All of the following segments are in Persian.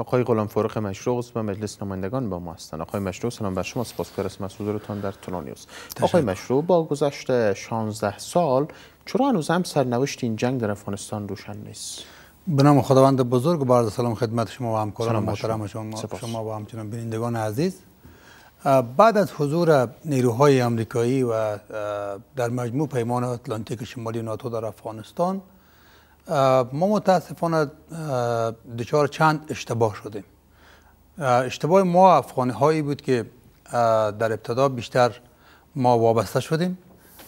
آقای غلام فروخ مشروع و مجلس نمایندگان با ما هستند آقای مشروع سلام بر شما سپاسگزار از حضورتان در تولونیوس آقای مشروع با گذشت 16 سال چرا هنوز هم سرنوشت این جنگ در افغانستان روشن نیست به نام خداوند بزرگ با از سلام خدمت شما و همکاران محترم شما شما و همچنان بینندگان عزیز بعد از حضور نیروهای آمریکایی و در مجموع پیمان آتلانتیک شمالی ناتو در افغانستان ما متاسفانه دچار چند اشتباه شدیم اشتباه ما افغانی هایی بود که در ابتدا بیشتر ما وابسته شدیم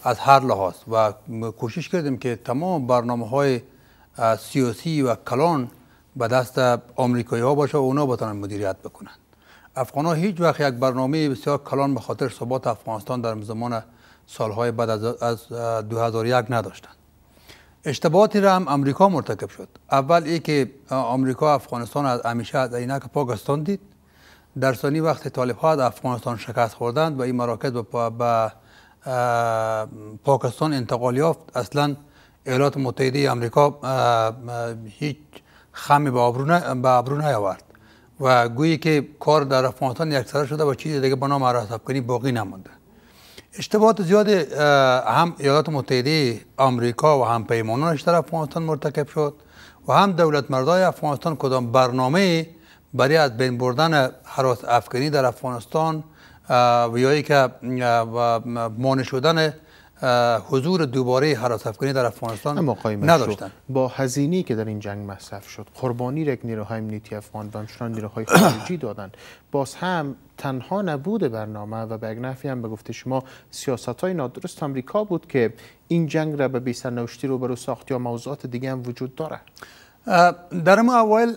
از هر لحاظ و کوشش کردیم که تمام برنامه های سیاسی و کلان به دست آمریکایی ها باشه و اونا بتانن مدیریت بکنند افغان ها هیچ وقت یک برنامه بسیار کلان به خاطر ثبات افغانستان در زمان سالهای بعد از 2001 نداشتند اشتباهاتی را هم امریکا مرتکب شد اول ای که امریکا افغانستان از همیشه از عینک پاکستان دید در ثانی وقت طالب افغانستان شکست خوردند و این مراکز به پاکستان انتقال یافت اصلا ایالات متحده امریکا هیچ خمی به ابرو نیاورد و گویی که کار در افغانستان یکسره شده و چیز دیگه به نام حساب کنی باقی نمانده اشتباهات زیادی هم ایالات متحده آمریکا و هم پیمانانش در افغانستان مرتکب شد و هم دولت مردای افغانستان کدام برنامه برای از بین بردن حراس افغانی در افغانستان و یایی که مانع شدن حضور دوباره حراس افغانی در افغانستان نداشتند با هزینه که در این جنگ مصرف شد قربانی رک نیروهای امنیتی افغان و همچنان نیروهای خارجی دادند باز هم تنها نبود برنامه و به اگنفی هم به گفته شما سیاست های نادرست آمریکا بود که این جنگ را به بیسرنوشتی رو برو ساخت یا موضوعات دیگه هم وجود داره در ما اول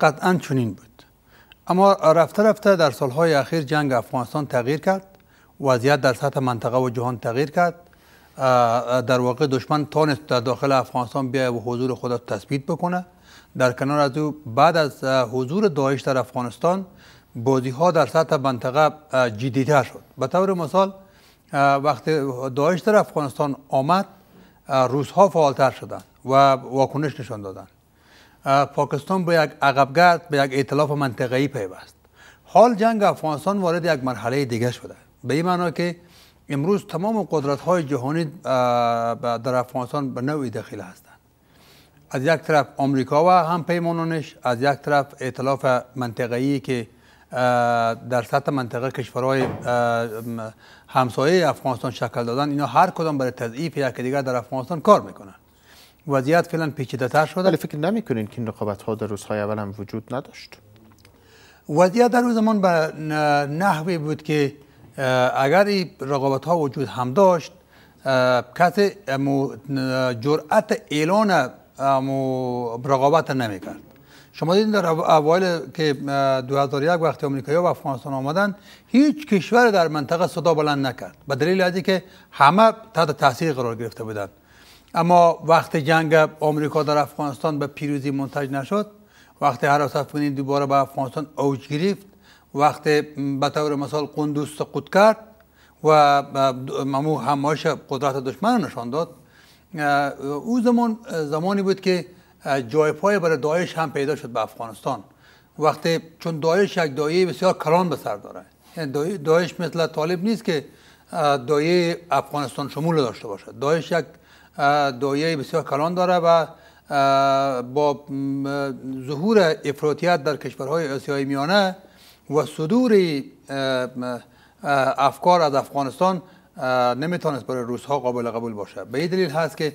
قطعاً چنین بود اما رفته رفته در سالهای اخیر جنگ افغانستان تغییر کرد وضعیت در سطح منطقه و جهان تغییر کرد در واقع دشمن تانست در داخل افغانستان بیا و حضور خود تثبیت بکنه در کنار از بعد از حضور داعش در افغانستان بازی ها در سطح منطقه جدیتر شد به طور مثال وقتی داعش در افغانستان آمد روس ها فعالتر شدند و واکنش نشان دادند پاکستان به یک عقبگرد به یک ائتلاف منطقه‌ای پیوست حال جنگ افغانستان وارد یک مرحله دیگه شده به این معنا که امروز تمام قدرت های جهانی در افغانستان به نوعی داخل هستند از یک طرف آمریکا و هم پیمانانش از یک طرف اطلاف منطقه‌ای که در سطح منطقه کشورهای همسایه افغانستان شکل دادن اینا هر کدام برای تضعیف یک دیگر در افغانستان کار میکنن وضعیت فعلا پیچیده تر شده ولی فکر نمیکنین که این ها در روزهای اول هم وجود نداشت وضعیت در روز زمان به نحوی بود که اگر این رقابت ها وجود هم داشت کسی جرأت اعلان رقابت نمیکرد شما دیدین در اوایل که 2001 وقتی آمریکایی‌ها و افغانستان آمدن هیچ کشور در منطقه صدا بلند نکرد به دلیل از که همه تحت تاثیر قرار گرفته بودند اما وقت جنگ آمریکا در افغانستان به پیروزی منتج نشد وقتی هر افغانی دوباره به افغانستان اوج گرفت وقت به طور مثال قندوز سقوط کرد و ممو همایش قدرت دشمن نشان داد او زمان زمانی بود که جای پای برای دایش هم پیدا شد به افغانستان وقتی چون دایش یک دایه بسیار کلان به سر داره یعنی دایش مثل طالب نیست که دایه افغانستان شمول داشته باشد دایش یک دایه بسیار کلان داره و با ظهور افراطیت در کشورهای آسیای میانه و صدور افکار از افغانستان نمیتونست برای ها قابل قبول باشه به این دلیل هست که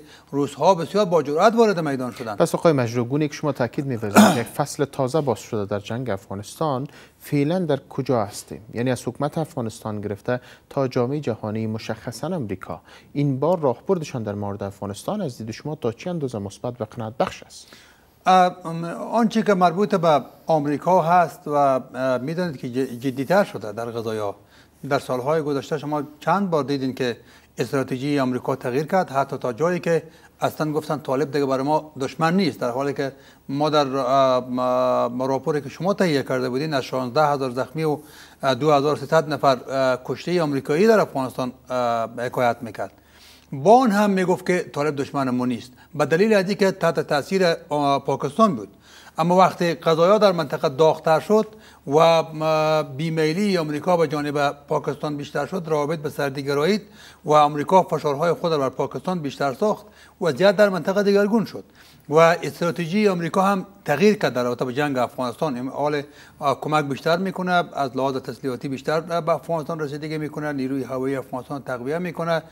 ها بسیار با جرأت وارد میدان شدن پس آقای مجروگونی که شما تاکید می‌ورزید یک فصل تازه باز شده در جنگ افغانستان فعلا در کجا هستیم یعنی از حکومت افغانستان گرفته تا جامعه جهانی مشخصا امریکا این بار راهبردشان در مورد افغانستان از دید شما تا چه اندازه مثبت و قناعت بخش است آنچه که مربوط به آمریکا هست و میدانید که جدیتر شده در غذایا در سالهای گذشته شما چند بار دیدین که استراتژی آمریکا تغییر کرد حتی تا جایی که اصلا گفتن طالب دیگه برای ما دشمن نیست در حالی که ما در راپوری که شما تهیه کرده بودین از 16 هزار زخمی و 2300 نفر کشته آمریکایی در افغانستان حکایت میکرد با هم میگفت که طالب دشمن ما نیست به دلیل از که تحت تاثیر پاکستان بود اما وقتی قضایا در منطقه داغتر شد و بیمیلی آمریکا به جانب پاکستان بیشتر شد روابط به سردی گرایید و آمریکا فشارهای خود را بر پاکستان بیشتر ساخت وضعیت در منطقه دیگرگون شد و استراتژی آمریکا هم تغییر کرد در رابطه با جنگ افغانستان حال کمک بیشتر میکنه از لحاظ تسلیحاتی بیشتر به افغانستان رسیدگی میکنه نیروی هوایی افغانستان تقویه میکنه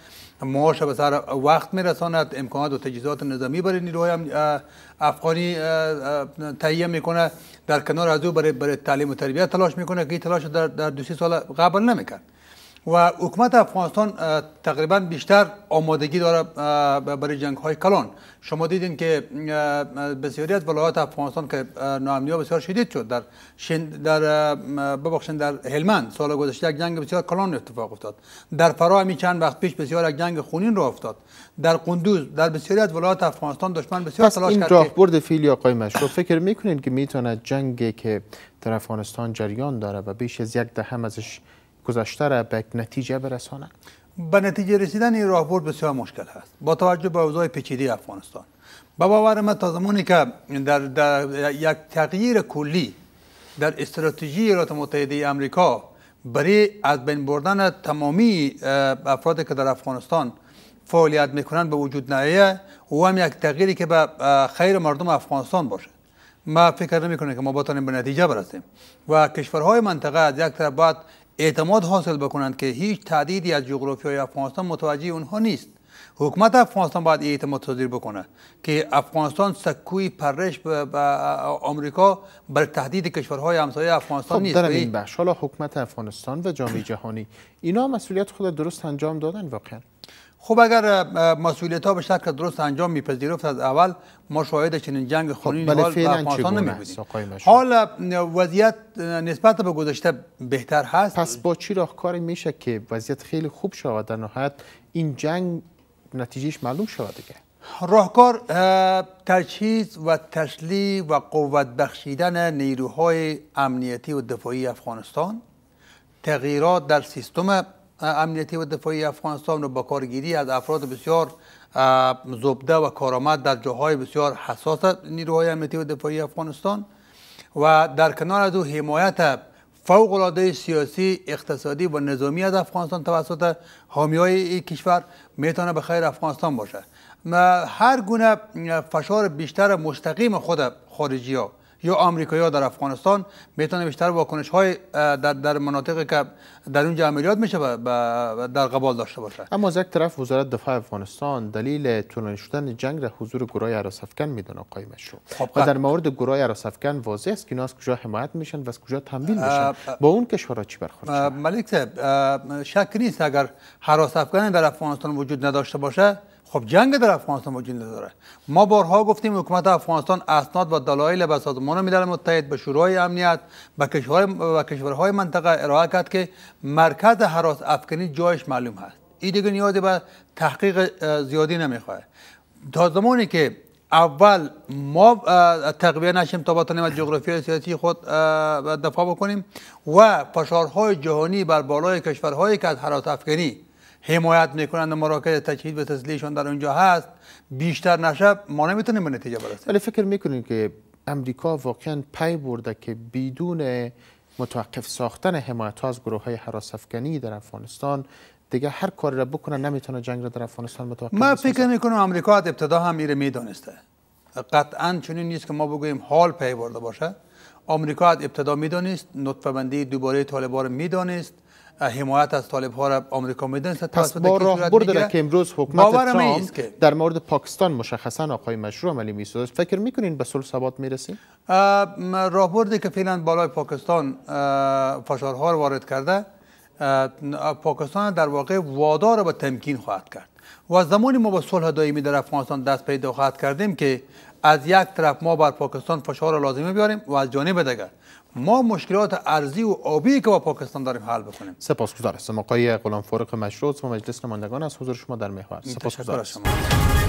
معاش به سر وقت میرساند امکانات و تجهیزات نظامی برای نیروهای افغانی تهیه میکنه در کنار از او برای, برای تعلیم و تربیت تلاش میکنه که این تلاش در, در دو سال قبل نمیکرد و حکومت افغانستان تقریبا بیشتر آمادگی داره برای جنگ های کلان شما دیدین که بسیاری از ولایات افغانستان که ناامنی ها بسیار شدید شد در در ببخشید در هلمند سال گذشته یک جنگ بسیار کلان اتفاق افتاد در فرا می چند وقت پیش بسیار یک جنگ خونین را افتاد در قندوز در بسیاری از ولایات افغانستان دشمن بسیار تلاش این کرد این راهبرد فیلی آقای فکر میکنین که میتونه جنگی که در افغانستان جریان داره و بیش از یک دهم ازش گذشته را به نتیجه برساند به نتیجه رسیدن این راهبرد بسیار مشکل هست با توجه به اوضاع پیچیده افغانستان با باور من تا زمانی که در, در یک تغییر کلی در استراتژی ایالات متحده آمریکا برای از بین بردن تمامی افرادی که در افغانستان فعالیت میکنند به وجود نیاید، او هم یک تغییری که به خیر مردم افغانستان باشه ما فکر نمی کنیم که ما بتانیم به نتیجه برسیم و کشورهای منطقه از یک طرف باید اعتماد حاصل بکنند که هیچ تعدیدی از های افغانستان متوجه اونها نیست حکومت افغانستان باید اعتماد تذیر بکنه که افغانستان سکوی پرش به آمریکا بر تهدید کشورهای همسایه افغانستان خب نیست در این بخش حالا حکومت افغانستان و جامعه جهانی اینا مسئولیت خود درست انجام دادن واقعا خب اگر مسئولیت ها به شکل درست انجام میپذیرفت از اول ما شاهد چنین جنگ خب، خونین خب حال افغانستان نمیبودیم حال وضعیت نسبت به گذشته بهتر هست پس با چی راهکاری میشه که وضعیت خیلی خوب شود در نهایت این جنگ نتیجهش معلوم شود دیگه راهکار تجهیز و تسلی و قوت بخشیدن نیروهای امنیتی و دفاعی افغانستان تغییرات در سیستم امنیتی و دفاعی افغانستان و با کارگیری از افراد بسیار زبده و کارآمد در جاهای بسیار حساس نیروهای امنیتی و دفاعی افغانستان و در کنار از او حمایت فوق العاده سیاسی اقتصادی و نظامی از افغانستان توسط حامی های کشور میتونه به خیر افغانستان باشه هر گونه فشار بیشتر مستقیم خود خارجی ها یا آمریکا ها در افغانستان میتونه بیشتر واکنش های در, در مناطقی که در اونجا عملیات میشه در قبال داشته باشه اما از یک طرف وزارت دفاع افغانستان دلیل طولانی شدن جنگ را حضور گروه افکن میدونه آقای خب، و در خب. مورد گروه افکن واضح است که از کجا حمایت میشن و از کجا تمویل میشن با اون کشورها چی برخورد ملک صاحب شک نیست اگر حراس افکن در افغانستان وجود نداشته باشه خب جنگ در افغانستان وجود نداره ما بارها گفتیم حکومت افغانستان اسناد و دلایل به سازمان ملل متحد به شورای امنیت به کشورهای کشورهای منطقه ارائه کرد که مرکز حراس افغانی جایش معلوم هست این دیگه نیازی به تحقیق زیادی نمیخواه تا زمانی که اول ما تقویه نشیم تا بتانیم از جغرافی سیاسی خود دفاع بکنیم و فشارهای جهانی بر بالای کشورهایی که از افغانی حمایت میکنند و مراکز که تجهیز و تسلیحشان در اونجا هست بیشتر نشب ما نمیتونیم به نتیجه برسیم ولی فکر میکنین که امریکا واقعا پی برده که بدون متوقف ساختن حمایت ها از گروه های حراس افغانی در افغانستان دیگه هر کاری را بکنه نمیتونه جنگ را در افغانستان متوقف من فکر میکنم امریکا از ابتدا هم میره میدانسته قطعا چنین نیست که ما بگوییم حال پی برده باشه آمریکا از ابتدا میدانست نطفه بندی دوباره طالبان میدانست حمایت از طالب ها را آمریکا میدانست پس با راه که امروز حکمت که در مورد پاکستان مشخصا آقای مشروع عملی میسازد فکر میکنین به صلح ثبات راه برده که فعلا بالای پاکستان فشارها را وارد کرده پاکستان در واقع وادار به تمکین خواهد کرد و از زمانی ما به صلح دائمی در افغانستان دست پیدا خواهد کردیم که از یک طرف ما بر پاکستان فشار لازمه بیاریم و از جانب دیگر ما مشکلات ارزی و آبی که با پاکستان داریم حل بکنیم سپاسگزارم آقای غلام فارق مشروط و مجلس نمایندگان از حضور شما در محور سپاسگزارم